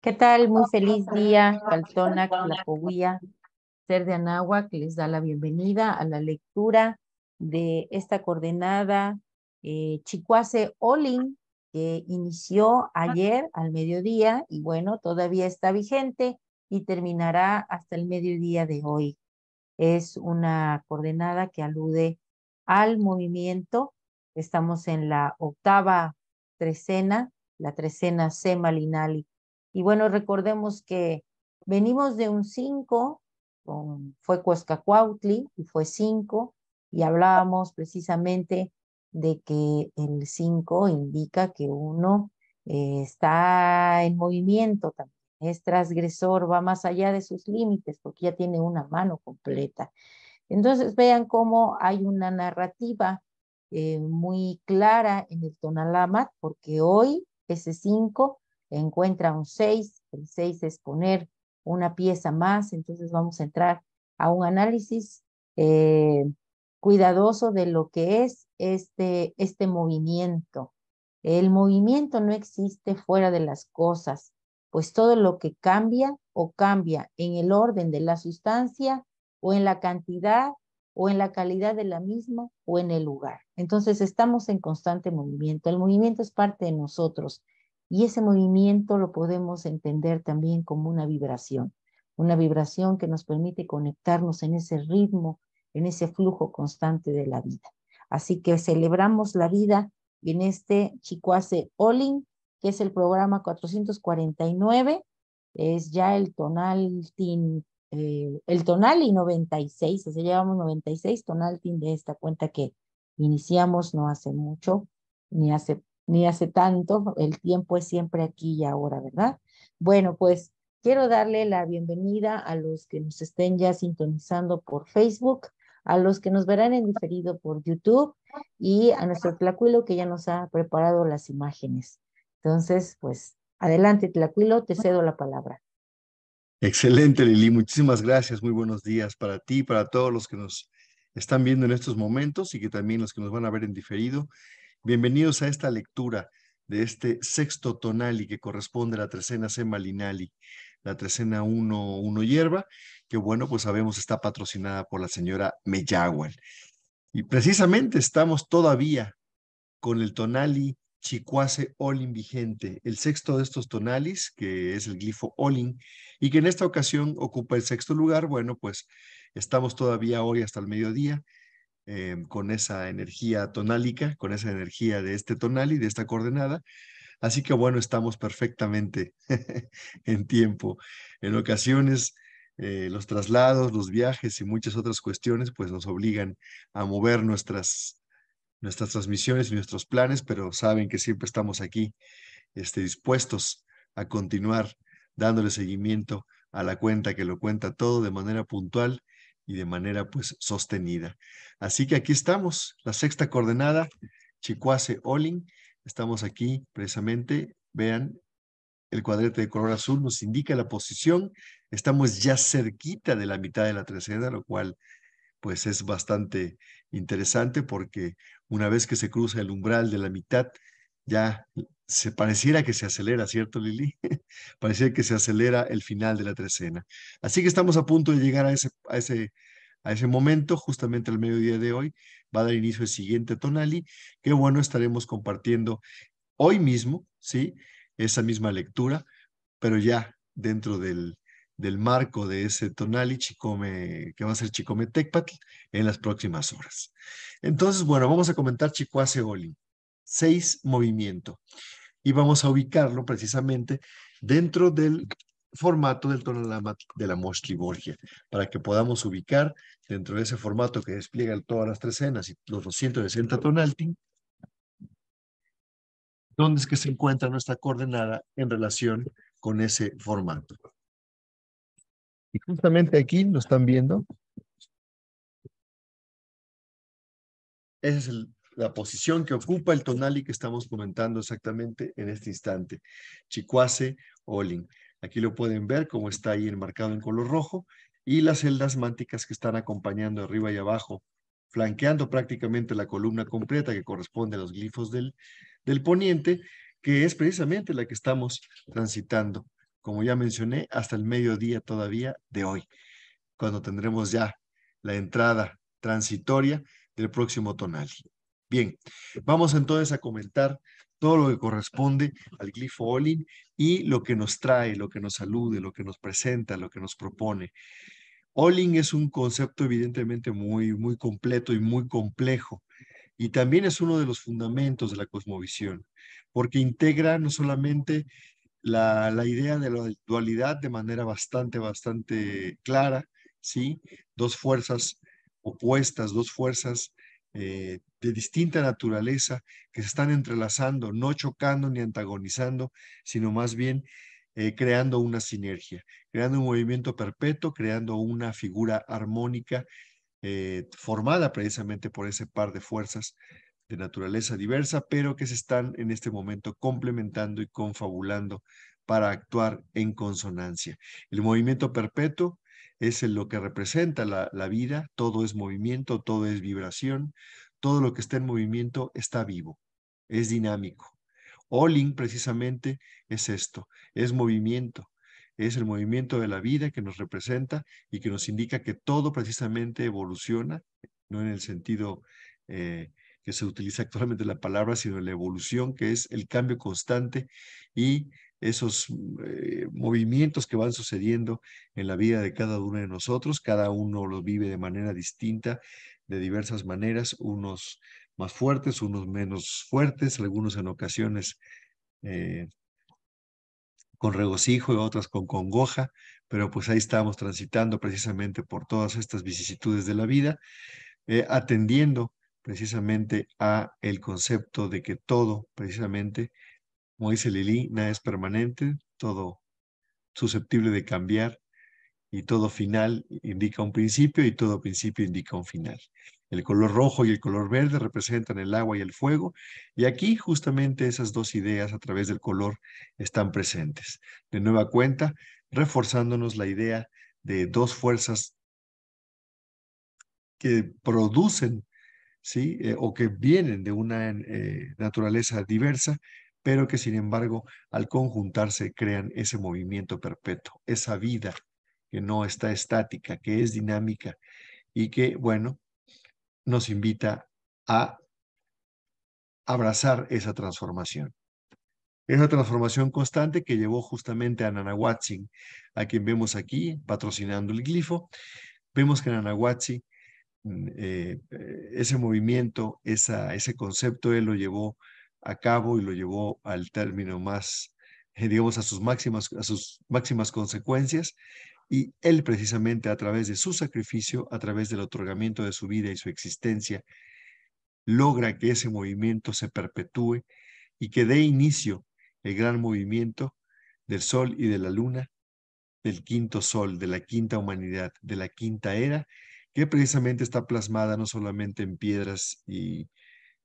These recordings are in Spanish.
¿Qué tal? Muy feliz día, la Lapoguía, Ser de que les da la bienvenida a la lectura de esta coordenada eh, Chicuase Olin, que inició ayer al mediodía y bueno, todavía está vigente y terminará hasta el mediodía de hoy. Es una coordenada que alude al movimiento. Estamos en la octava trecena la trecena semalinali. Y bueno, recordemos que venimos de un cinco fue Cuautli y fue cinco y hablábamos precisamente de que el 5 indica que uno eh, está en movimiento también, es transgresor, va más allá de sus límites porque ya tiene una mano completa. Entonces vean cómo hay una narrativa eh, muy clara en el Tonalámat, porque hoy ese 5, encuentra un 6, el 6 es poner una pieza más, entonces vamos a entrar a un análisis eh, cuidadoso de lo que es este, este movimiento. El movimiento no existe fuera de las cosas, pues todo lo que cambia o cambia en el orden de la sustancia o en la cantidad o en la calidad de la misma o en el lugar. Entonces estamos en constante movimiento. El movimiento es parte de nosotros y ese movimiento lo podemos entender también como una vibración, una vibración que nos permite conectarnos en ese ritmo, en ese flujo constante de la vida. Así que celebramos la vida en este Chicuase Olin, que es el programa 449, es ya el tonal tin eh, el tonal y 96, o sea, llevamos 96 Tonal de esta cuenta que iniciamos no hace mucho, ni hace, ni hace tanto, el tiempo es siempre aquí y ahora, ¿verdad? Bueno, pues quiero darle la bienvenida a los que nos estén ya sintonizando por Facebook, a los que nos verán en diferido por YouTube y a nuestro Tlacuilo que ya nos ha preparado las imágenes. Entonces, pues adelante Tlacuilo, te cedo la palabra. Excelente, Lili. Muchísimas gracias. Muy buenos días para ti, para todos los que nos están viendo en estos momentos y que también los que nos van a ver en diferido. Bienvenidos a esta lectura de este sexto tonali que corresponde a la trecena semalinali, la trecena 1, 1 hierba, que bueno, pues sabemos está patrocinada por la señora Meyagwen. Y precisamente estamos todavía con el tonali Chicuase Olin vigente, el sexto de estos tonalis, que es el glifo Olin, y que en esta ocasión ocupa el sexto lugar. Bueno, pues estamos todavía hoy hasta el mediodía eh, con esa energía tonálica, con esa energía de este tonal y de esta coordenada. Así que bueno, estamos perfectamente en tiempo. En ocasiones eh, los traslados, los viajes y muchas otras cuestiones pues nos obligan a mover nuestras nuestras transmisiones y nuestros planes, pero saben que siempre estamos aquí este, dispuestos a continuar dándole seguimiento a la cuenta que lo cuenta todo de manera puntual y de manera pues sostenida. Así que aquí estamos, la sexta coordenada, Chicuase Olin, estamos aquí precisamente, vean, el cuadrete de color azul nos indica la posición, estamos ya cerquita de la mitad de la tercera, lo cual pues es bastante interesante porque una vez que se cruza el umbral de la mitad, ya se pareciera que se acelera, ¿cierto, Lili? pareciera que se acelera el final de la trecena. Así que estamos a punto de llegar a ese, a ese, a ese momento, justamente al mediodía de hoy, va a dar inicio el siguiente tonali, qué bueno, estaremos compartiendo hoy mismo, ¿sí? Esa misma lectura, pero ya dentro del, del marco de ese tonali Chicome, que va a ser Chicome Tecpatl en las próximas horas. Entonces, bueno, vamos a comentar Chicoase seis movimiento, y vamos a ubicarlo precisamente dentro del formato del tonalama de la Mostri Borgia, para que podamos ubicar dentro de ese formato que despliega todas las trecenas y los 260 tonalting, dónde es que se encuentra nuestra coordenada en relación con ese formato. Y justamente aquí lo están viendo. Esa es la posición que ocupa el tonali que estamos comentando exactamente en este instante. Chicuase Olin. Aquí lo pueden ver como está ahí enmarcado en color rojo y las celdas mánticas que están acompañando arriba y abajo, flanqueando prácticamente la columna completa que corresponde a los glifos del, del poniente, que es precisamente la que estamos transitando como ya mencioné, hasta el mediodía todavía de hoy, cuando tendremos ya la entrada transitoria del próximo tonal. Bien, vamos entonces a comentar todo lo que corresponde al glifo Olin y lo que nos trae, lo que nos alude, lo que nos presenta, lo que nos propone. Olin es un concepto evidentemente muy, muy completo y muy complejo y también es uno de los fundamentos de la cosmovisión, porque integra no solamente la, idea de la dualidad de manera bastante, bastante clara, ¿sí? Dos fuerzas opuestas, dos fuerzas eh, de distinta naturaleza que se están entrelazando, no chocando ni antagonizando, sino más bien eh, creando una sinergia, creando un movimiento perpetuo, creando una figura armónica eh, formada precisamente por ese par de fuerzas de naturaleza diversa, pero que se están en este momento complementando y confabulando para actuar en consonancia. El movimiento perpetuo es lo que representa la, vida, todo es movimiento, todo es vibración, todo lo que está en movimiento está vivo, es dinámico. Oling precisamente es esto, es movimiento, es el movimiento de la vida que nos representa y que nos indica que todo precisamente evoluciona, no en el sentido eh, que se utiliza actualmente la palabra, sino la evolución, que es el cambio constante y esos mm, eh, movimientos que van sucediendo en la vida de cada uno de nosotros. Cada uno los vive de manera distinta, de diversas maneras, unos más fuertes, unos menos fuertes, algunos en ocasiones eh, con regocijo y otras con congoja, pero pues ahí estamos transitando precisamente por todas estas vicisitudes de la vida, eh, atendiendo precisamente a el concepto de que todo, precisamente, como dice Lili, nada es permanente, todo susceptible de cambiar y todo final indica un principio y todo principio indica un final. El color rojo y el color verde representan el agua y el fuego y aquí justamente esas dos ideas a través del color están presentes. De nueva cuenta, reforzándonos la idea de dos fuerzas que producen ¿sí? Eh, o que vienen de una eh, naturaleza diversa, pero que sin embargo al conjuntarse crean ese movimiento perpetuo, esa vida que no está estática, que es dinámica y que, bueno, nos invita a abrazar esa transformación. Esa transformación constante que llevó justamente a Nanahuatzin, a quien vemos aquí patrocinando el glifo, vemos que Nanahuatzin Mm, eh, eh, ese movimiento, ese concepto, él lo llevó a cabo y lo llevó al término más, eh, digamos, a sus máximas, a sus máximas consecuencias. Y él precisamente a través de su sacrificio, a través del otorgamiento de su vida y su existencia, logra que ese movimiento se perpetúe y que dé inicio el gran movimiento del Sol y de la Luna, del quinto Sol, de la quinta humanidad, de la quinta era que precisamente está plasmada no solamente en piedras y,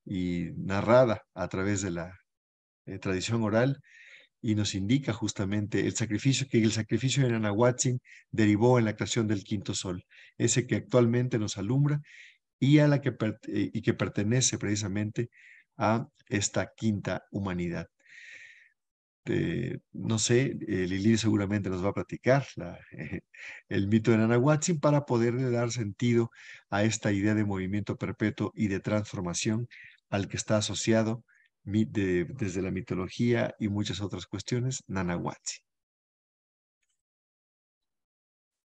narrada a través de la eh, tradición oral, y nos indica justamente el sacrificio que el sacrificio de Nanahuatzin derivó en la creación del quinto sol, ese que actualmente nos alumbra y, a la que, eh, y que pertenece precisamente a esta quinta humanidad. Este, no sé, eh, Lili seguramente nos va a platicar eh, el mito de Nanahuatzin para poderle dar sentido a esta idea de movimiento perpetuo y de transformación al que está asociado desde la mitología y muchas otras cuestiones Nanahuatzin.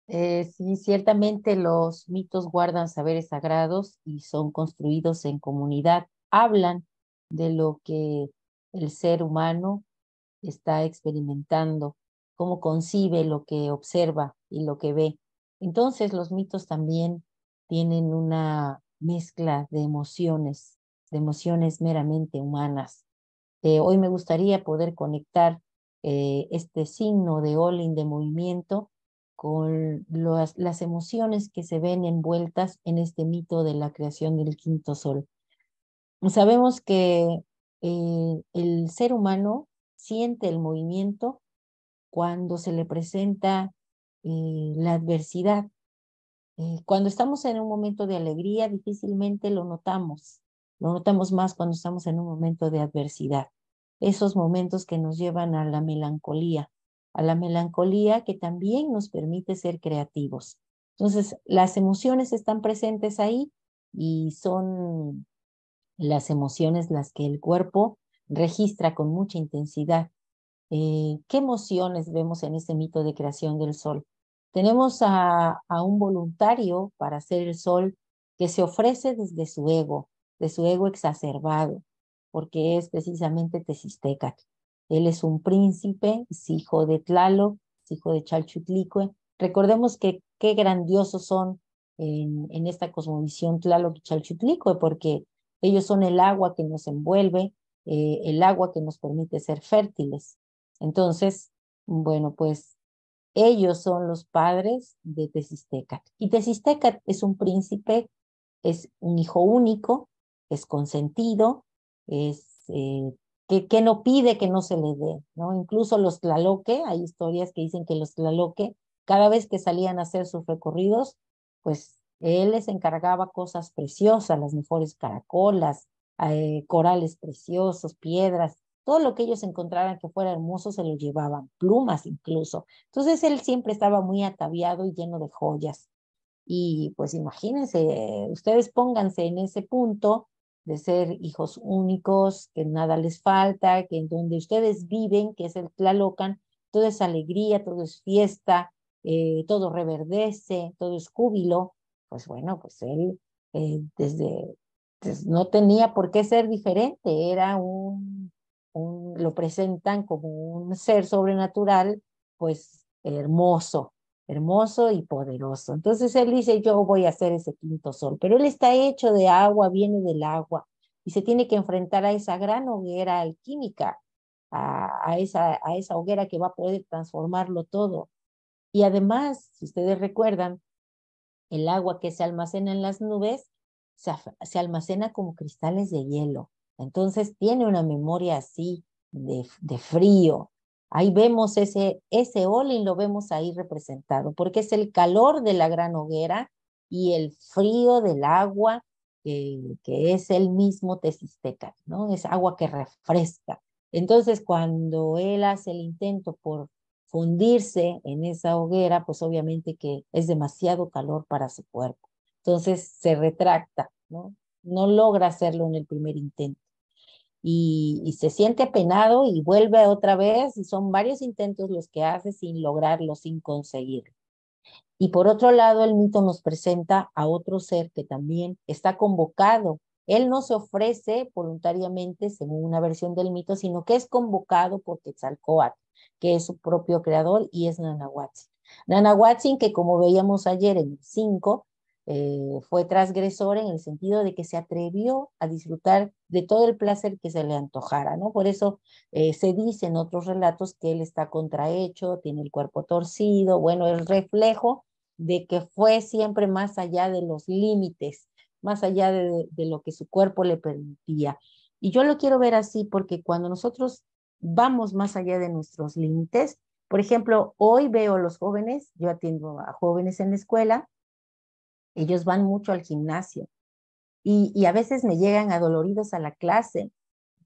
Eh, sí, ciertamente los mitos guardan saberes sagrados y son construidos en comunidad. Hablan de lo que el ser humano está experimentando, cómo concibe lo que observa y lo que ve. Entonces los mitos también tienen una mezcla de emociones, de emociones meramente humanas. Eh, hoy me gustaría poder conectar eh, este signo de Olin de movimiento con las emociones que se ven envueltas en este mito de la creación del quinto sol. Sabemos que eh, el ser humano siente el movimiento cuando se le presenta eh, la adversidad. Eh, cuando estamos en un momento de alegría, difícilmente lo notamos. Lo notamos más cuando estamos en un momento de adversidad. Esos momentos que nos llevan a la melancolía, a la melancolía que también nos permite ser creativos. Entonces, las emociones están presentes ahí y son las emociones las que el cuerpo registra con mucha intensidad. Eh, ¿Qué emociones vemos en este mito de creación del sol? Tenemos a, un voluntario para hacer el sol que se ofrece desde su ego, de su ego exacerbado, porque es precisamente Tesisteca. Él es un príncipe, es hijo de Tlaloc, es hijo de Chalchutlicue. Recordemos que qué grandiosos son en, en, esta cosmovisión Tlaloc y Chalchutlicue, porque ellos son el agua que nos envuelve, eh, el agua que nos permite ser fértiles. Entonces, bueno, pues ellos son los padres de Tesistecat. Y Tesistecat es un príncipe, es un hijo único, es consentido, es eh, que, que, no pide que no se le dé, ¿no? Incluso los tlaloque, hay historias que dicen que los tlaloque, cada vez que salían a hacer sus recorridos, pues él les encargaba cosas preciosas, las mejores caracolas, eh, corales preciosos, piedras, todo lo que ellos encontraran que fuera hermoso se lo llevaban, plumas incluso. Entonces él siempre estaba muy ataviado y lleno de joyas. Y pues imagínense, ustedes pónganse en ese punto de ser hijos únicos, que nada les falta, que en donde ustedes viven, que es el Tlalocan, todo es alegría, todo es fiesta, eh, todo reverdece, todo es júbilo. Pues bueno, pues él eh, desde no tenía por qué ser diferente, era un, lo presentan como un ser sobrenatural, pues hermoso, hermoso y poderoso. Entonces él dice, yo voy a ser ese quinto sol, pero él está hecho de agua, viene del agua, y se tiene que enfrentar a esa gran hoguera alquímica, a esa, a esa hoguera que va a poder transformarlo todo. Y además, si ustedes recuerdan, el agua que se almacena en las nubes se, almacena como cristales de hielo. Entonces tiene una memoria así de, frío. Ahí vemos ese, ese y lo vemos ahí representado, porque es el calor de la gran hoguera y el frío del agua, eh, que es el mismo Tesisteca, ¿no? Es agua que refresca. Entonces, cuando él hace el intento por fundirse en esa hoguera, pues obviamente que es demasiado calor para su cuerpo. Entonces se retracta, ¿no? No logra hacerlo en el primer intento. Y, se siente penado y vuelve otra vez y son varios intentos los que hace sin lograrlo, sin conseguirlo. Y por otro lado, el mito nos presenta a otro ser que también está convocado. Él no se ofrece voluntariamente, según una versión del mito, sino que es convocado por Quetzalcoatl, que es su propio creador y es Nanahuatzin. Nanahuatzin, que como veíamos ayer en el 5, eh, fue transgresor en el sentido de que se atrevió a disfrutar de todo el placer que se le antojara, ¿no? Por eso eh, se dice en otros relatos que él está contrahecho, tiene el cuerpo torcido, bueno, es reflejo de que fue siempre más allá de los límites, más allá de, lo que su cuerpo le permitía. Y yo lo quiero ver así porque cuando nosotros vamos más allá de nuestros límites, por ejemplo, hoy veo a los jóvenes, yo atiendo a jóvenes en la escuela, ellos van mucho al gimnasio y, a veces me llegan adoloridos a la clase,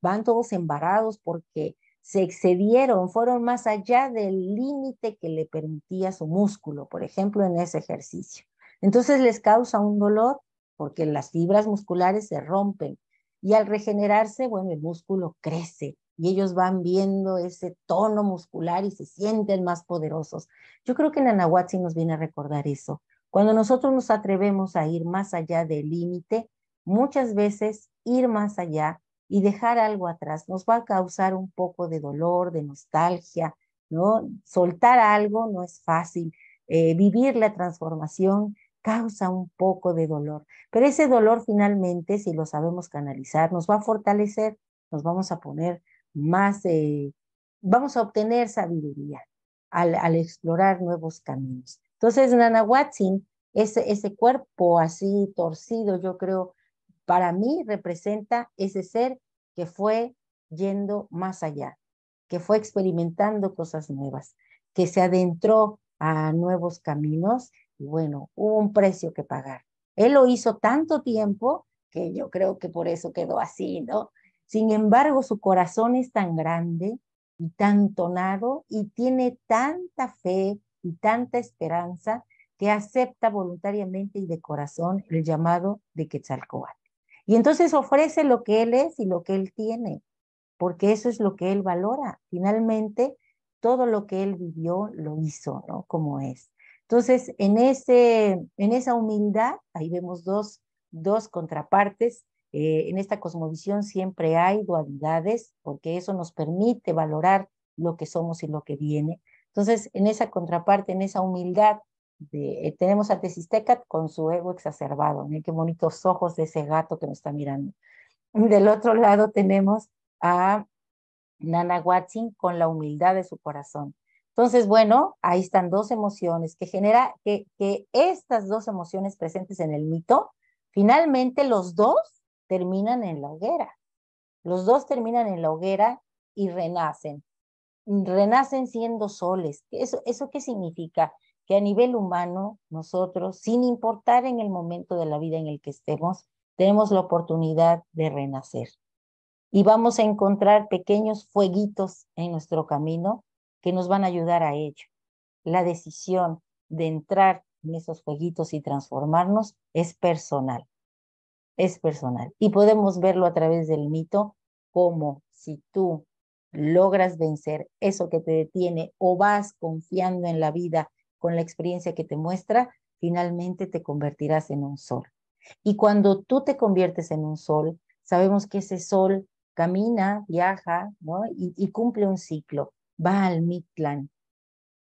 van todos embarados porque se excedieron, fueron más allá del límite que le permitía su músculo, por ejemplo, en ese ejercicio. Entonces les causa un dolor porque las fibras musculares se rompen y al regenerarse, bueno, el músculo crece y ellos van viendo ese tono muscular y se sienten más poderosos. Yo creo que Nanahuatzi nos viene a recordar eso, cuando nosotros nos atrevemos a ir más allá del límite, muchas veces ir más allá y dejar algo atrás nos va a causar un poco de dolor, de nostalgia, ¿no? Soltar algo no es fácil. Eh, vivir la transformación causa un poco de dolor, pero ese dolor finalmente, si lo sabemos canalizar, nos va a fortalecer, nos vamos a poner más, eh, vamos a obtener sabiduría al explorar nuevos caminos. Entonces, Nana Watson, ese, ese cuerpo así torcido, yo creo, para mí representa ese ser que fue yendo más allá, que fue experimentando cosas nuevas, que se adentró a nuevos caminos y bueno, hubo un precio que pagar. Él lo hizo tanto tiempo que yo creo que por eso quedó así, ¿no? Sin embargo, su corazón es tan grande y tan tonado y tiene tanta fe y tanta esperanza que acepta voluntariamente y de corazón el llamado de Quetzalcoatl. Y entonces ofrece lo que él es y lo que él tiene, porque eso es lo que él valora. Finalmente, todo lo que él vivió lo hizo, ¿no? Como es. Entonces, en, ese, en esa humildad, ahí vemos dos, dos contrapartes. Eh, en esta cosmovisión siempre hay dualidades, porque eso nos permite valorar lo que somos y lo que viene. Entonces, en esa contraparte, en esa humildad, de, eh, tenemos a Tesistecat con su ego exacerbado. Miren ¿eh? qué bonitos ojos de ese gato que nos está mirando. Del otro lado tenemos a Nana con la humildad de su corazón. Entonces, bueno, ahí están dos emociones que genera que estas dos emociones presentes en el mito, finalmente los dos terminan en la hoguera. Los dos terminan en la hoguera y renacen renacen siendo soles. ¿Eso, eso qué significa? Que a nivel humano, nosotros, sin importar en el momento de la vida en el que estemos, tenemos la oportunidad de renacer. Y vamos a encontrar pequeños fueguitos en nuestro camino que nos van a ayudar a ello. La decisión de entrar en esos fueguitos y transformarnos es personal. Es personal. Y podemos verlo a través del mito como si tú logras vencer eso que te detiene o vas confiando en la vida con la experiencia que te muestra, finalmente te convertirás en un sol. Y cuando tú te conviertes en un sol, sabemos que ese sol camina, viaja y, cumple un ciclo, va al Mictlán,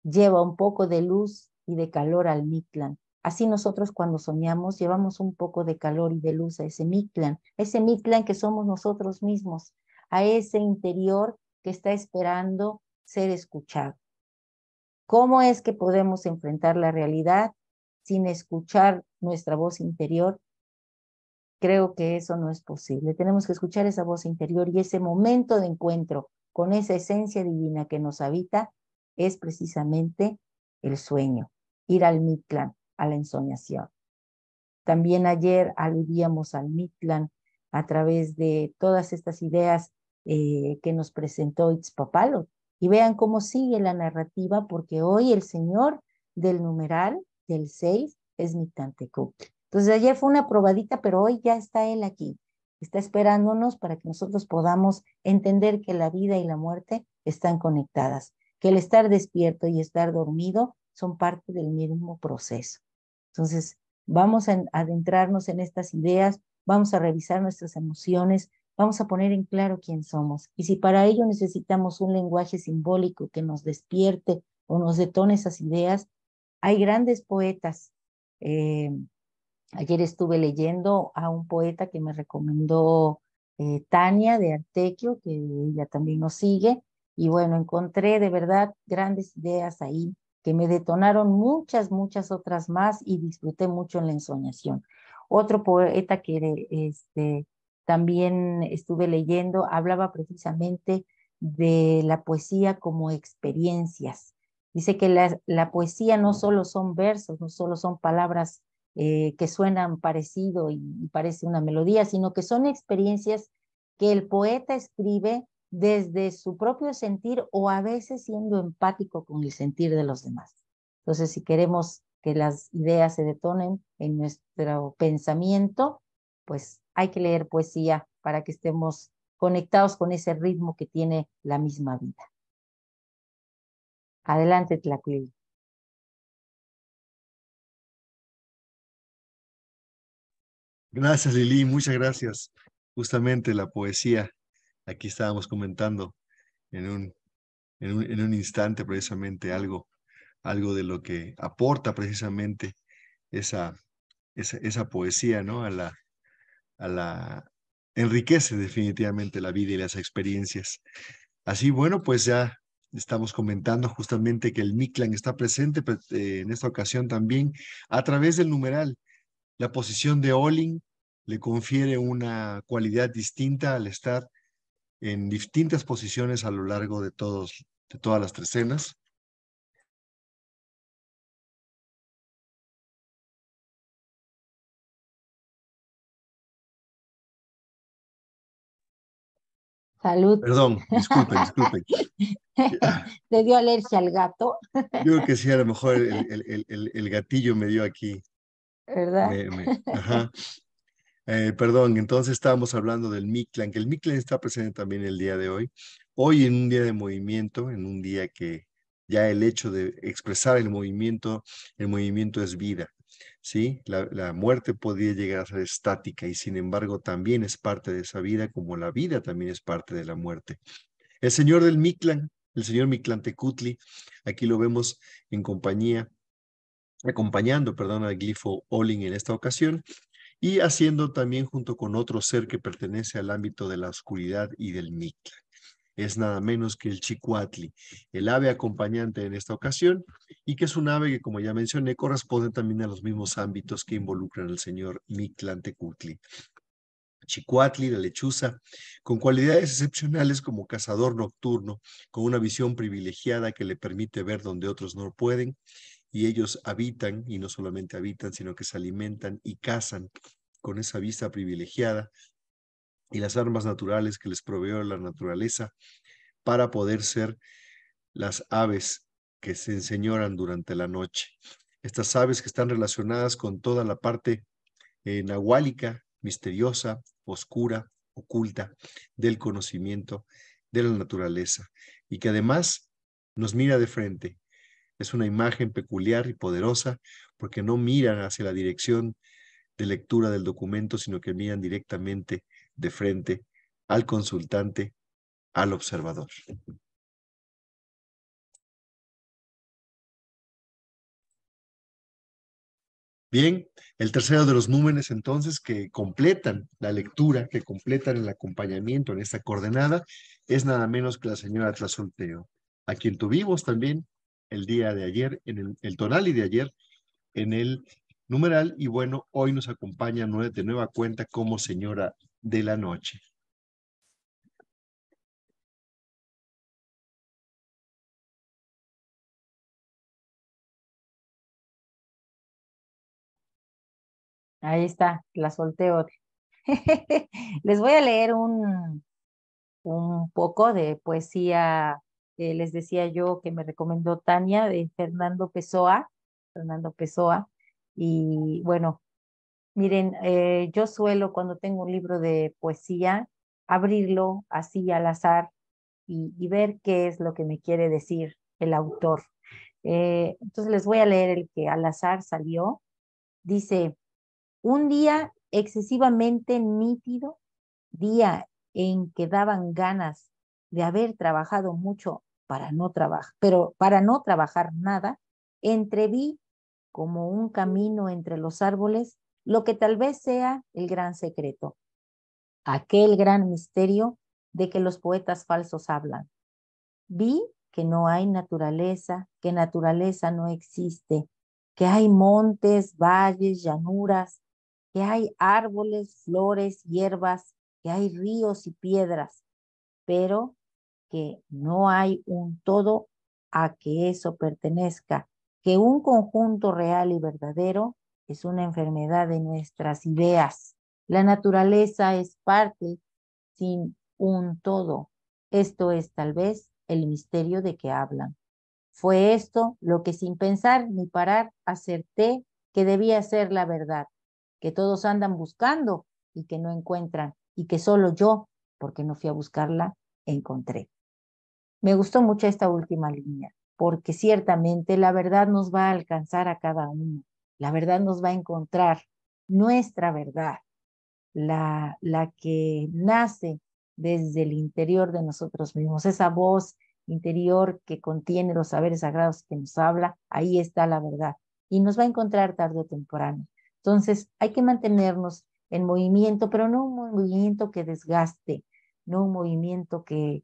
lleva un poco de luz y de calor al Mictlán. Así nosotros cuando soñamos llevamos un poco de calor y de luz a ese Mictlán, ese Mictlán que somos nosotros mismos, a ese interior que está esperando ser escuchado. ¿Cómo es que podemos enfrentar la realidad sin escuchar nuestra voz interior? Creo que eso no es posible. Tenemos que escuchar esa voz interior y ese momento de encuentro con esa esencia divina que nos habita es precisamente el sueño, ir al Mictlán, a la ensoñación. También ayer aludíamos al Mictlán a través de todas estas ideas eh, que nos presentó Itzpapalo. Y vean cómo sigue la narrativa, porque hoy el señor del numeral del 6 es Kuk Entonces ayer fue una probadita, pero hoy ya está él aquí. Está esperándonos para que nosotros podamos entender que la vida y la muerte están conectadas, que el estar despierto y estar dormido son parte del mismo proceso. Entonces, vamos a adentrarnos en estas ideas, vamos a revisar nuestras emociones, vamos a poner en claro quién somos. Y si para ello necesitamos un lenguaje simbólico que nos despierte o nos detone esas ideas, hay grandes poetas. Eh, ayer estuve leyendo a un poeta que me recomendó eh, Tania de Artequio, que ella también nos sigue, y bueno, encontré de verdad grandes ideas ahí que me detonaron muchas, muchas otras más y disfruté mucho en la ensoñación. Otro poeta que este, también estuve leyendo, hablaba precisamente de la poesía como experiencias. Dice que la, poesía no solo son versos, no solo son palabras eh, que suenan parecido y parece una melodía, sino que son experiencias que el poeta escribe desde su propio sentir o a veces siendo empático con el sentir de los demás. Entonces, si queremos que las ideas se detonen en nuestro pensamiento, pues hay que leer poesía para que estemos conectados con ese ritmo que tiene la misma vida. Adelante, Tlaquil. Gracias, Lili, muchas gracias. Justamente la poesía, aquí estábamos comentando en un, en un, instante precisamente algo, algo de lo que aporta precisamente esa, esa, esa poesía ¿no? a, la, la, enriquece definitivamente la vida y las experiencias. Así, bueno, pues ya estamos comentando justamente que el miklan está presente pues, eh, en esta ocasión también a través del numeral. La posición de Olin le confiere una cualidad distinta al estar en distintas posiciones a lo largo de, todos, de todas las trecenas. Salud. Perdón, disculpen, disculpen. ¿Te dio alergia al gato? Yo creo que sí, a lo mejor el, gatillo me dio aquí. ¿Verdad? ajá. Eh, perdón, entonces estábamos hablando del Miklan, que el Miklan está presente también el día de hoy. Hoy en un día de movimiento, en un día que ya el hecho de expresar el movimiento, el movimiento es vida. ¿sí? La, muerte podría llegar a ser estática y sin embargo también es parte de esa vida como la vida también es parte de la muerte. El señor del Mictlán, el señor Mictlantecutli, aquí lo vemos en compañía, acompañando, perdón, al glifo Olin en esta ocasión y haciendo también junto con otro ser que pertenece al ámbito de la oscuridad y del Mictlán es nada menos que el chicuatli, el ave acompañante en esta ocasión, y que es un ave que, como ya mencioné, corresponde también a los mismos ámbitos que involucran al señor Mictlantecutli. Chicuatli, la lechuza, con cualidades excepcionales como cazador nocturno, con una visión privilegiada que le permite ver donde otros no pueden, y ellos habitan, y no solamente habitan, sino que se alimentan y cazan con esa vista privilegiada, y las armas naturales que les proveyó la naturaleza para poder ser las aves que se enseñoran durante la noche. Estas aves que están relacionadas con toda la parte eh, nahuálica, misteriosa, oscura, oculta del conocimiento de la naturaleza y que además nos mira de frente. Es una imagen peculiar y poderosa porque no miran hacia la dirección de lectura del documento, sino que miran directamente de frente al consultante, al observador. Bien, el tercero de los númenes entonces que completan la lectura, que completan el acompañamiento en esta coordenada, es nada menos que la señora trasolteo a quien tuvimos también el día de ayer, en el, tonal y de ayer, en el numeral, y bueno, hoy nos acompaña de nueva cuenta como señora de la noche. Ahí está, la solté les voy a leer un, un poco de poesía, les decía yo que me recomendó Tania de Fernando Pessoa, Fernando Pessoa, y bueno, Miren, eh, yo suelo cuando tengo un libro de poesía abrirlo así al azar y, ver qué es lo que me quiere decir el autor. Eh, entonces les voy a leer el que al azar salió. Dice, un día excesivamente nítido, día en que daban ganas de haber trabajado mucho para no trabajar, pero para no trabajar nada, entreví como un camino entre los árboles lo que tal vez sea el gran secreto, aquel gran misterio de que los poetas falsos hablan. Vi que no hay naturaleza, que naturaleza no existe, que hay montes, valles, llanuras, que hay árboles, flores, hierbas, que hay ríos y piedras, pero que no hay un todo a que eso pertenezca, que un conjunto real y verdadero es una enfermedad de nuestras ideas. La naturaleza es parte sin un todo. Esto es tal vez el misterio de que hablan. Fue esto lo que sin pensar ni parar acerté que debía ser la verdad, que todos andan buscando y que no encuentran, y que solo yo, porque no fui a buscarla, encontré. Me gustó mucho esta última línea, porque ciertamente la verdad nos va a alcanzar a cada uno la verdad nos va a encontrar, nuestra verdad, la, la que nace desde el interior de nosotros mismos, esa voz interior que contiene los saberes sagrados que nos habla, ahí está la verdad y nos va a encontrar tarde o temprano. Entonces hay que mantenernos en movimiento, pero no un movimiento que desgaste, no un movimiento que,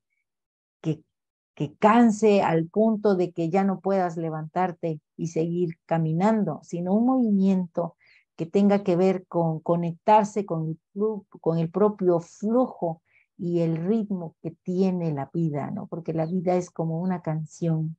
que, que canse al punto de que ya no puedas levantarte y seguir caminando, sino un movimiento que tenga que ver con conectarse con el, con el propio flujo y el ritmo que tiene la vida, ¿no? Porque la vida es como una canción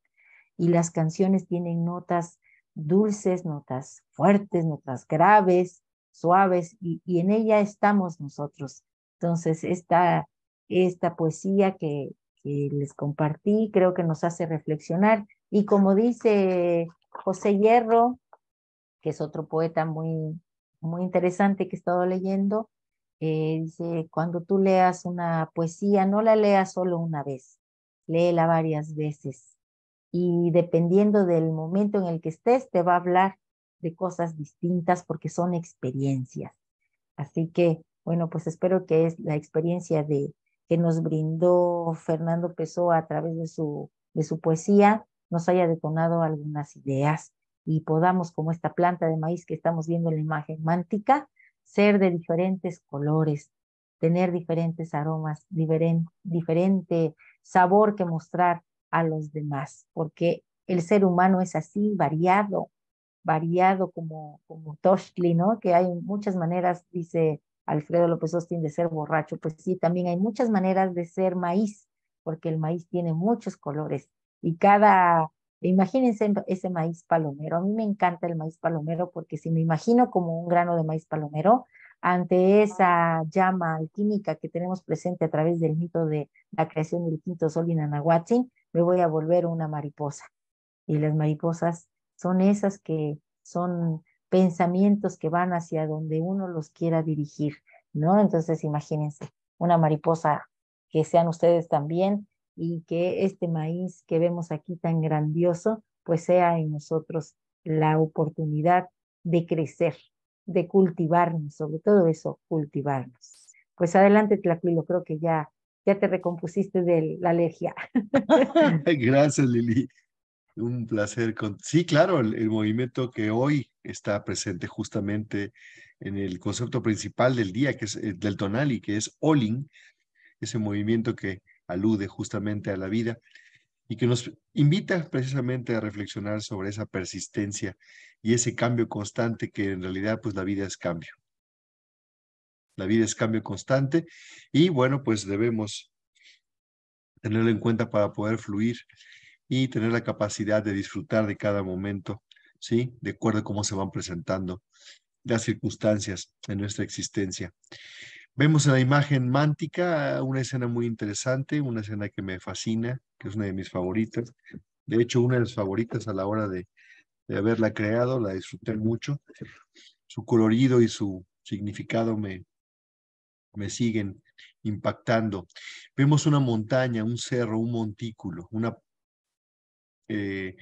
y las canciones tienen notas dulces, notas fuertes, notas graves, suaves, y, y, en ella estamos nosotros. Entonces, esta, esta poesía que, que les compartí creo que nos hace reflexionar. Y como dice José Hierro, que es otro poeta muy, muy interesante que he estado leyendo, eh, dice, cuando tú leas una poesía, no la leas solo una vez, léela varias veces. Y dependiendo del momento en el que estés, te va a hablar de cosas distintas porque son experiencias. Así que, bueno, pues espero que es la experiencia de, que nos brindó Fernando Pessoa a través de su, de su poesía nos haya detonado algunas ideas y podamos, como esta planta de maíz que estamos viendo en la imagen mántica, ser de diferentes colores, tener diferentes aromas, diferente, sabor que mostrar a los demás, porque el ser humano es así, variado, variado como, como Toshli, ¿no? Que hay muchas maneras, dice Alfredo López Austin, de ser borracho. Pues sí, también hay muchas maneras de ser maíz, porque el maíz tiene muchos colores y cada, imagínense ese maíz palomero. A mí me encanta el maíz palomero porque si me imagino como un grano de maíz palomero, ante esa llama alquímica que tenemos presente a través del mito de la creación del quinto sol y Nanahuatzin, me voy a volver una mariposa. Y las mariposas son esas que son pensamientos que van hacia donde uno los quiera dirigir, ¿no? Entonces imagínense, una mariposa que sean ustedes también y que este maíz que vemos aquí tan grandioso, pues sea en nosotros la oportunidad de crecer, de cultivarnos, sobre todo eso, cultivarnos. Pues adelante, Tlacuilo, creo que ya, ya te recompusiste de la alergia. Gracias, Lili. Un placer. Con... Sí, claro, el, movimiento que hoy está presente justamente en el concepto principal del día, que es eh, del tonal y que es Olin, ese movimiento que alude justamente a la vida y que nos invita precisamente a reflexionar sobre esa persistencia y ese cambio constante que en realidad pues la vida es cambio. La vida es cambio constante y bueno, pues debemos tenerlo en cuenta para poder fluir y tener la capacidad de disfrutar de cada momento, ¿sí? De acuerdo a cómo se van presentando las circunstancias en nuestra existencia. Vemos en la imagen mántica una escena muy interesante, una escena que me fascina, que es una de mis favoritas. De hecho, una de las favoritas a la hora de, haberla creado, la disfruté mucho. Su colorido y su significado me, me siguen impactando. Vemos una montaña, un cerro, un montículo, una eh,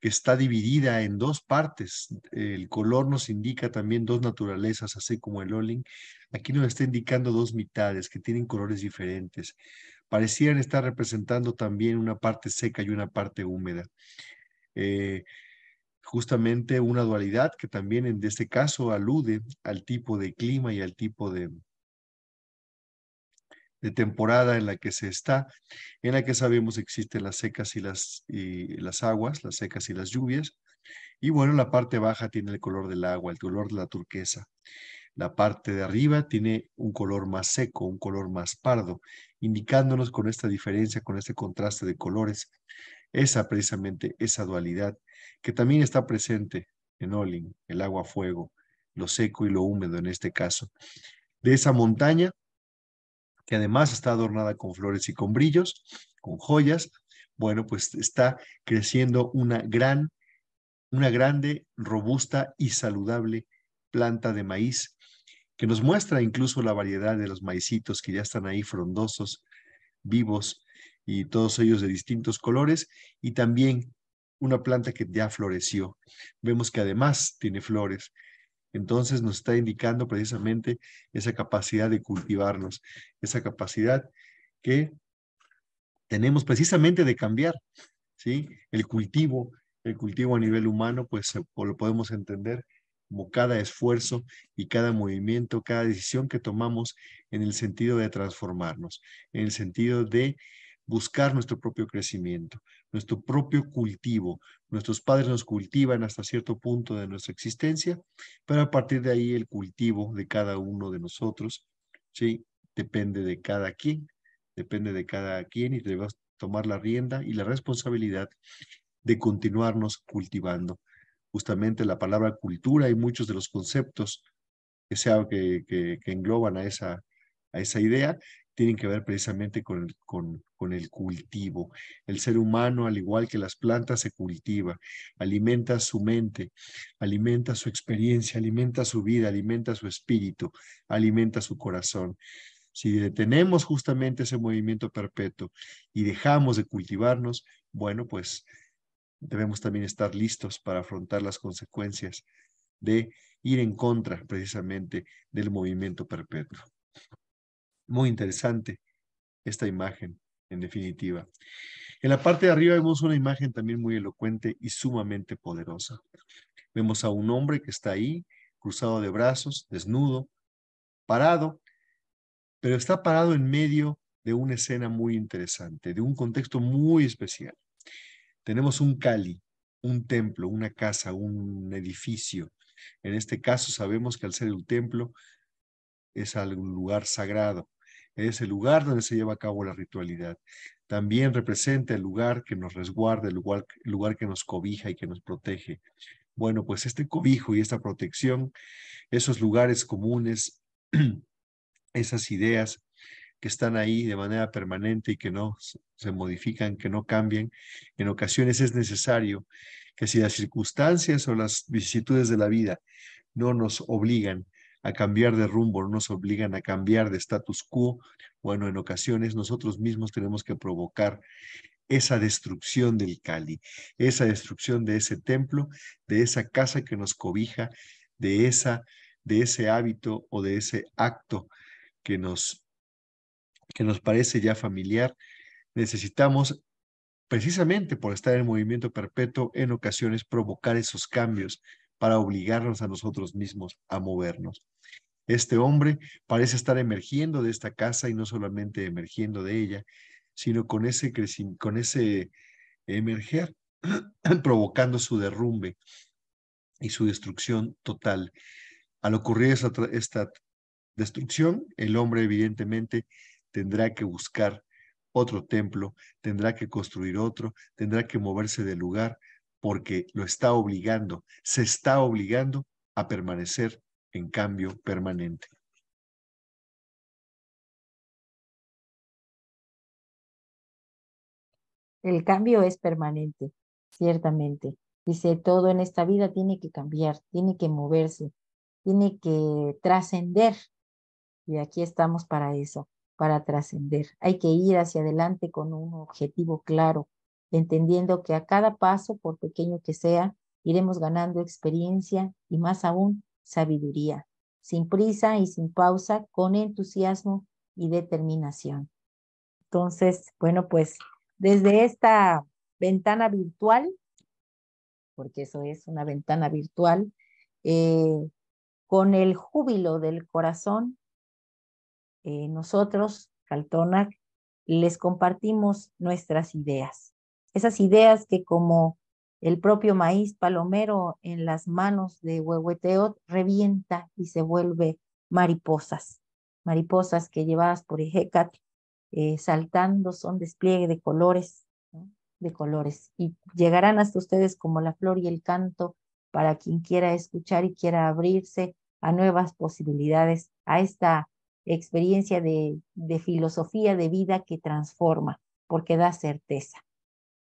que está dividida en dos partes. El color nos indica también dos naturalezas, así como el Olin. Aquí nos está indicando dos mitades que tienen colores diferentes. Parecían estar representando también una parte seca y una parte húmeda. Eh, justamente una dualidad que también en este caso alude al tipo de clima y al tipo de, de temporada en la que se está, en la que sabemos existen las secas y las, y las aguas, las secas y las lluvias. Y bueno, la parte baja tiene el color del agua, el color de la turquesa. La parte de arriba tiene un color más seco, un color más pardo, indicándonos con esta diferencia, con este contraste de colores, esa precisamente, esa dualidad que también está presente en Olin, el agua fuego, lo seco y lo húmedo en este caso. De esa montaña que además está adornada con flores y con brillos, con joyas, bueno, pues está creciendo una gran, una grande, robusta y saludable planta de maíz que nos muestra incluso la variedad de los maicitos que ya están ahí frondosos, vivos y todos ellos de distintos colores y también una planta que ya floreció. Vemos que además tiene flores entonces nos está indicando precisamente esa capacidad de cultivarnos, esa capacidad que tenemos precisamente de cambiar, ¿sí? El cultivo, el cultivo a nivel humano, pues lo podemos entender como cada esfuerzo y cada movimiento, cada decisión que tomamos en el sentido de transformarnos, en el sentido de buscar nuestro propio crecimiento, nuestro propio cultivo. Nuestros padres nos cultivan hasta cierto punto de nuestra existencia, pero a partir de ahí el cultivo de cada uno de nosotros, ¿sí? Depende de cada quien, depende de cada quien y debemos tomar la rienda y la responsabilidad de continuarnos cultivando. Justamente la palabra cultura y muchos de los conceptos que, sea, que, que engloban a esa, a esa idea tienen que ver precisamente con, con, el cultivo. El ser humano, al igual que las plantas, se cultiva, alimenta su mente, alimenta su experiencia, alimenta su vida, alimenta su espíritu, alimenta su corazón. Si detenemos justamente ese movimiento perpetuo y dejamos de cultivarnos, bueno, pues debemos también estar listos para afrontar las consecuencias de ir en contra precisamente del movimiento perpetuo. Muy interesante esta imagen, en definitiva. En la parte de arriba vemos una imagen también muy elocuente y sumamente poderosa. Vemos a un hombre que está ahí, cruzado de brazos, desnudo, parado, pero está parado en medio de una escena muy interesante, de un contexto muy especial. Tenemos un cali, un templo, una casa, un edificio. En este caso sabemos que al ser el templo es algún lugar sagrado, es el lugar donde se lleva a cabo la ritualidad. También representa el lugar que nos resguarda, el lugar, que nos cobija y que nos protege. Bueno, pues este cobijo y esta protección, esos lugares comunes, esas ideas que están ahí de manera permanente y que no se modifican, que no cambien En ocasiones es necesario que si las circunstancias o las vicisitudes de la vida no nos obligan a cambiar de rumbo, nos obligan a cambiar de status quo. Bueno, en ocasiones nosotros mismos tenemos que provocar esa destrucción del Cali, esa destrucción de ese templo, de esa casa que nos cobija, de, esa, de ese hábito o de ese acto que nos, que nos parece ya familiar. Necesitamos, precisamente por estar en movimiento perpetuo, en ocasiones provocar esos cambios, para obligarnos a nosotros mismos a movernos. Este hombre parece estar emergiendo de esta casa y no solamente emergiendo de ella, sino con ese, con ese emerger provocando su derrumbe y su destrucción total. Al ocurrir esta, esta destrucción, el hombre evidentemente tendrá que buscar otro templo, tendrá que construir otro, tendrá que moverse del lugar, porque lo está obligando, se está obligando a permanecer en cambio permanente. El cambio es permanente, ciertamente. Dice, todo en esta vida tiene que cambiar, tiene que moverse, tiene que trascender. Y aquí estamos para eso, para trascender. Hay que ir hacia adelante con un objetivo claro, entendiendo que a cada paso, por pequeño que sea, iremos ganando experiencia y más aún sabiduría, sin prisa y sin pausa, con entusiasmo y determinación. Entonces, bueno, pues desde esta ventana virtual, porque eso es una ventana virtual, eh, con el júbilo del corazón, eh, nosotros, Caltonac, les compartimos nuestras ideas esas ideas que como el propio maíz palomero en las manos de Huehueteot revienta y se vuelve mariposas, mariposas que llevadas por Ejecat eh, saltando son despliegue de colores, de colores, y llegarán hasta ustedes como la flor y el canto para quien quiera escuchar y quiera abrirse a nuevas posibilidades, a esta experiencia de filosofía de vida que transforma, porque da certeza.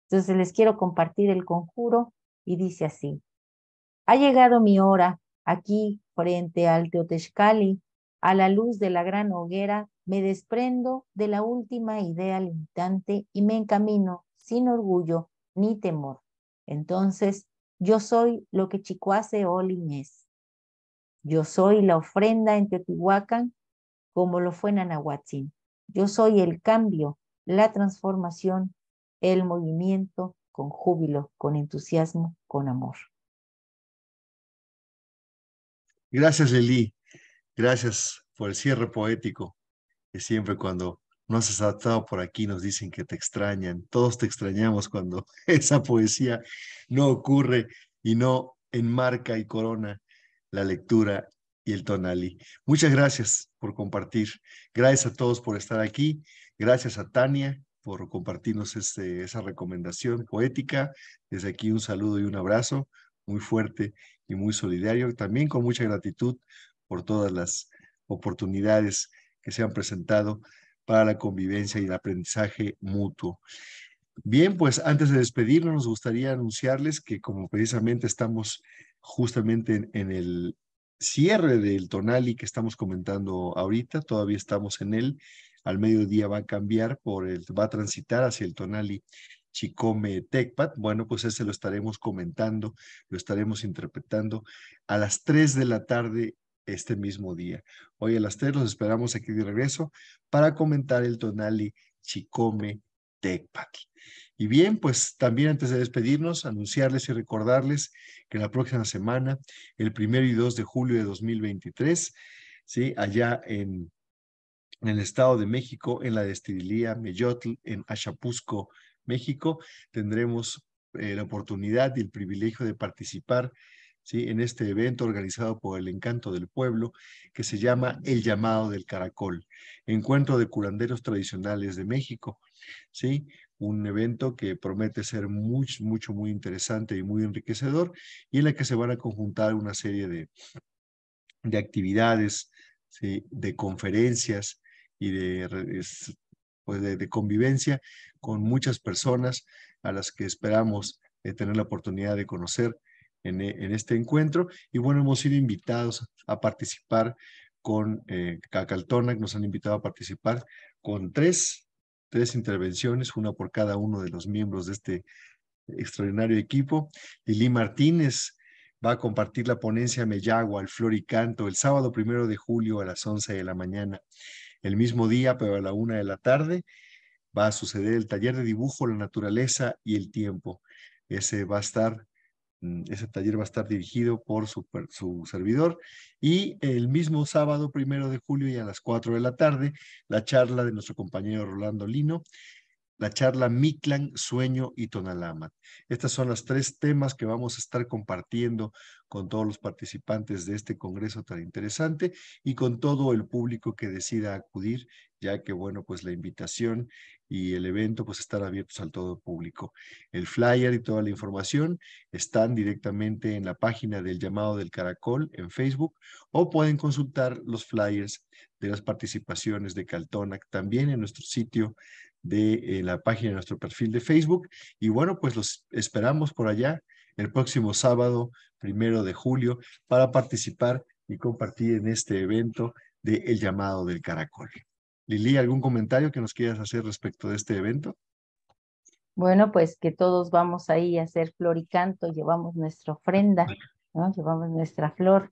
Entonces les quiero compartir el conjuro y dice así. Ha llegado mi hora, aquí frente al Teotexcali, a la luz de la gran hoguera, me desprendo de la última idea limitante y me encamino sin orgullo ni temor. Entonces, yo soy lo que Chicuase Olin es. Yo soy la ofrenda en Teotihuacán como lo fue en Anahuatzin. Yo soy el cambio, la transformación el movimiento con júbilo, con entusiasmo, con amor. Gracias, Lili. Gracias por el cierre poético, que siempre cuando nos has adaptado por aquí nos dicen que te extrañan. Todos te extrañamos cuando esa poesía no ocurre y no enmarca y corona la lectura y el tonalí. Muchas gracias por compartir. Gracias a todos por estar aquí. Gracias a Tania, por compartirnos este, esa recomendación poética. Desde aquí un saludo y un abrazo muy fuerte y muy solidario. También con mucha gratitud por todas las oportunidades que se han presentado para la convivencia y el aprendizaje mutuo. Bien, pues antes de despedirnos, nos gustaría anunciarles que como precisamente estamos justamente en, en el cierre del tonali que estamos comentando ahorita, todavía estamos en él, al mediodía va a cambiar por el, va a transitar hacia el Tonali Chicome Tecpat. Bueno, pues ese lo estaremos comentando, lo estaremos interpretando a las 3 de la tarde este mismo día. Hoy a las 3 los esperamos aquí de regreso para comentar el Tonali Chicome Tecpat. Y bien, pues también antes de despedirnos, anunciarles y recordarles que la próxima semana, el primero y 2 de julio de 2023, ¿sí? allá en en el Estado de México, en la destilería Meyotl, en Achapusco, México. Tendremos eh, la oportunidad y el privilegio de participar ¿sí? en este evento organizado por el Encanto del Pueblo, que se llama El Llamado del Caracol, Encuentro de Curanderos Tradicionales de México. ¿sí? Un evento que promete ser mucho, mucho, muy interesante y muy enriquecedor, y en la que se van a conjuntar una serie de, actividades, de conferencias, y pues, de, de, convivencia con muchas personas a las que esperamos eh, tener la oportunidad de conocer e, en, este encuentro. Y bueno, hemos sido invitados a participar con eh, Cacaltona, nos han invitado a participar con tres, tres intervenciones, una por cada uno de los miembros de este extraordinario equipo. Lili Martínez va a compartir la ponencia Meyagua, al flor y canto, el sábado primero de julio a las 11 de la mañana. El mismo día, pero a la una de la tarde, va a suceder el taller de dibujo, la naturaleza y el tiempo. Ese va a estar, mm, ese taller va a estar dirigido por su, su servidor. Y el mismo sábado, primero de julio, y a las cuatro de la tarde, la charla de nuestro compañero Rolando Lino la charla Miklan, Sueño y Tonalamat. Estos son los tres temas que vamos a estar compartiendo con todos los participantes de este congreso tan interesante y con todo el público que decida acudir, ya que, bueno, pues la invitación y el evento pues estar abiertos al todo público. El flyer y toda la información están directamente en la página del llamado del caracol en Facebook o pueden consultar los flyers de las participaciones de Caltonac también en nuestro sitio de eh, la página de nuestro perfil de Facebook. Y bueno, pues los esperamos por allá el próximo sábado, primero de julio, para participar y compartir en este evento de El llamado del caracol. Lili, ¿algún comentario que nos quieras hacer respecto de este evento? Bueno, pues que todos vamos ahí a hacer flor y canto, llevamos nuestra ofrenda, ¿no? llevamos nuestra flor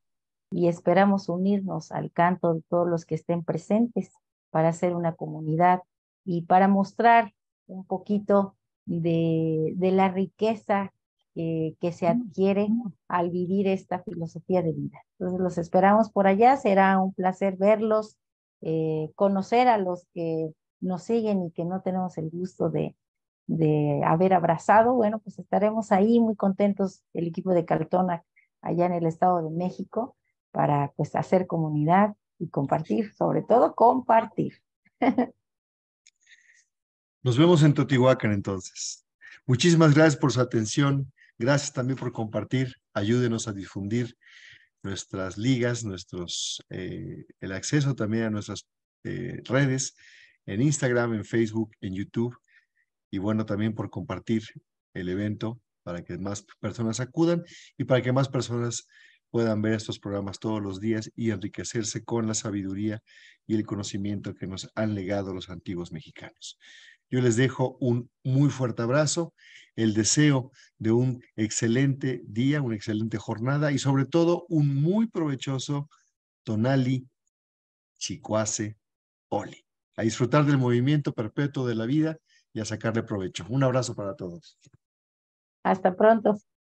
y esperamos unirnos al canto de todos los que estén presentes para hacer una comunidad y para mostrar un poquito de, de la riqueza que se mm, adquiere mm. al vivir esta filosofía de vida. Entonces los esperamos por allá, será un placer verlos, eh, conocer a los que nos siguen y que no tenemos el gusto de, de haber abrazado. Bueno, pues estaremos ahí muy contentos, el equipo de Caltona allá en el Estado de México, para pues hacer comunidad y compartir, sobre todo compartir. Nos vemos en Teotihuacán entonces. Muchísimas gracias por su atención. Gracias también por compartir. Ayúdenos a difundir nuestras ligas, nuestros, eh, el acceso también a nuestras eh, redes en Instagram, en Facebook, en YouTube. Y bueno, también por compartir el evento para que más personas acudan y para que más personas puedan ver estos programas todos los días y enriquecerse con la sabiduría y el conocimiento que nos han legado los antiguos mexicanos. Yo les dejo un muy fuerte abrazo, el deseo de un excelente día, una excelente jornada y sobre todo un muy provechoso Tonali Chicuase Oli. A disfrutar del movimiento perpetuo de la vida y a sacarle provecho. Un abrazo para todos. Hasta pronto.